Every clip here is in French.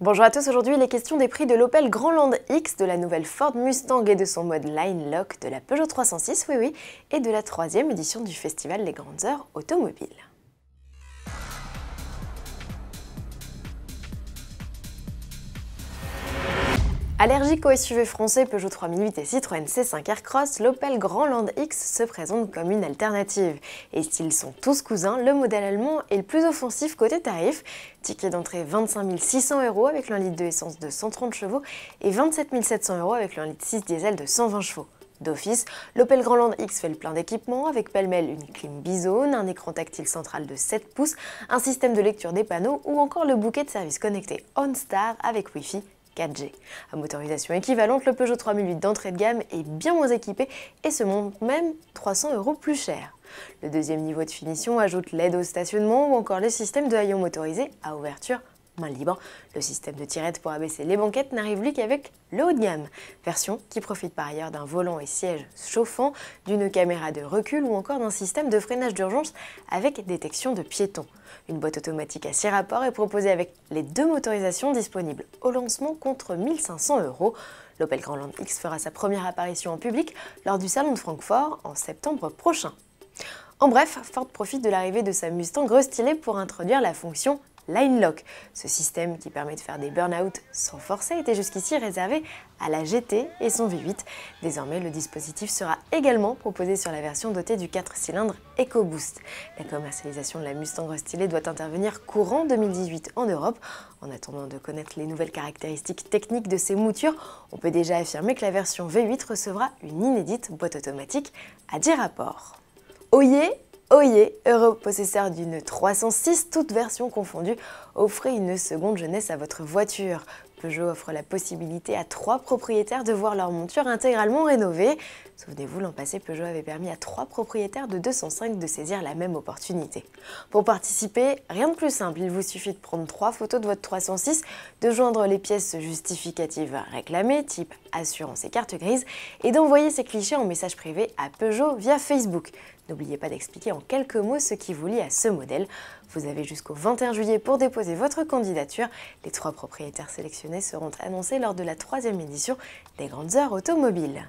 Bonjour à tous, aujourd'hui les questions des prix de l'Opel Grandland X, de la nouvelle Ford Mustang et de son mode Line Lock, de la Peugeot 306, oui oui, et de la troisième édition du festival Les Grandes Heures Automobiles. Allergique aux SUV français Peugeot 3008 et Citroën C5 Aircross, l'Opel Grandland X se présente comme une alternative. Et s'ils sont tous cousins, le modèle allemand est le plus offensif côté tarif. Ticket d'entrée 25 600 euros avec l'un litre de essence de 130 chevaux et 27 700 euros avec l'un litre 6 diesel de 120 chevaux. D'office, l'Opel Grandland X fait le plein d'équipements avec pêle-mêle une clim bizone, un écran tactile central de 7 pouces, un système de lecture des panneaux ou encore le bouquet de services connectés OnStar avec Wi-Fi à motorisation équivalente, le Peugeot 3008 d'entrée de gamme est bien moins équipé et se monte même 300 euros plus cher. Le deuxième niveau de finition ajoute l'aide au stationnement ou encore le système de haillons motorisés à ouverture libre. Le système de tirette pour abaisser les banquettes n'arrive lui qu'avec le haut de gamme. Version qui profite par ailleurs d'un volant et siège chauffant, d'une caméra de recul ou encore d'un système de freinage d'urgence avec détection de piétons. Une boîte automatique à 6 rapports est proposée avec les deux motorisations disponibles au lancement contre 1500 euros. L'Opel Grandland X fera sa première apparition en public lors du Salon de Francfort en septembre prochain. En bref, Ford profite de l'arrivée de sa Mustang restylée pour introduire la fonction Line Lock, Ce système qui permet de faire des burn-out sans forcer était jusqu'ici réservé à la GT et son V8. Désormais, le dispositif sera également proposé sur la version dotée du 4 cylindres EcoBoost. La commercialisation de la Mustang restylée doit intervenir courant 2018 en Europe. En attendant de connaître les nouvelles caractéristiques techniques de ces moutures, on peut déjà affirmer que la version V8 recevra une inédite boîte automatique à 10 rapports. Oyez, Oye, heureux possesseur d'une 306, toute version confondue, offrez une seconde jeunesse à votre voiture. Peugeot offre la possibilité à trois propriétaires de voir leur monture intégralement rénovée. Souvenez-vous, l'an passé, Peugeot avait permis à trois propriétaires de 205 de saisir la même opportunité. Pour participer, rien de plus simple, il vous suffit de prendre trois photos de votre 306, de joindre les pièces justificatives réclamées, type assurance ses cartes grises et d'envoyer ses clichés en message privé à Peugeot via Facebook. N'oubliez pas d'expliquer en quelques mots ce qui vous lie à ce modèle. Vous avez jusqu'au 21 juillet pour déposer votre candidature. Les trois propriétaires sélectionnés seront annoncés lors de la troisième édition des Grandes Heures Automobiles.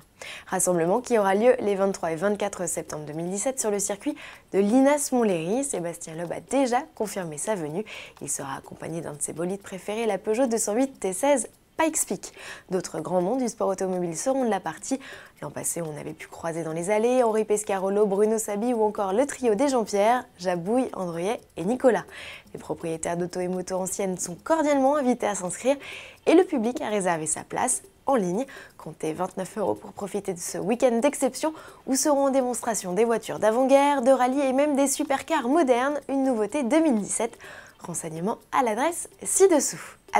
Rassemblement qui aura lieu les 23 et 24 septembre 2017 sur le circuit de Linas Montlhéry. Sébastien Loeb a déjà confirmé sa venue. Il sera accompagné d'un de ses bolides préférés, la Peugeot 208 T16 pas D'autres grands noms du sport automobile seront de la partie. L'an passé, on avait pu croiser dans les allées Henri Pescarolo, Bruno Sabi ou encore le trio des Jean-Pierre, Jabouille, andré et Nicolas. Les propriétaires d'auto et moto anciennes sont cordialement invités à s'inscrire et le public a réservé sa place en ligne. Comptez 29 euros pour profiter de ce week-end d'exception où seront en démonstration des voitures d'avant-guerre, de rallye et même des supercars modernes, une nouveauté 2017. Renseignements à l'adresse ci-dessous. À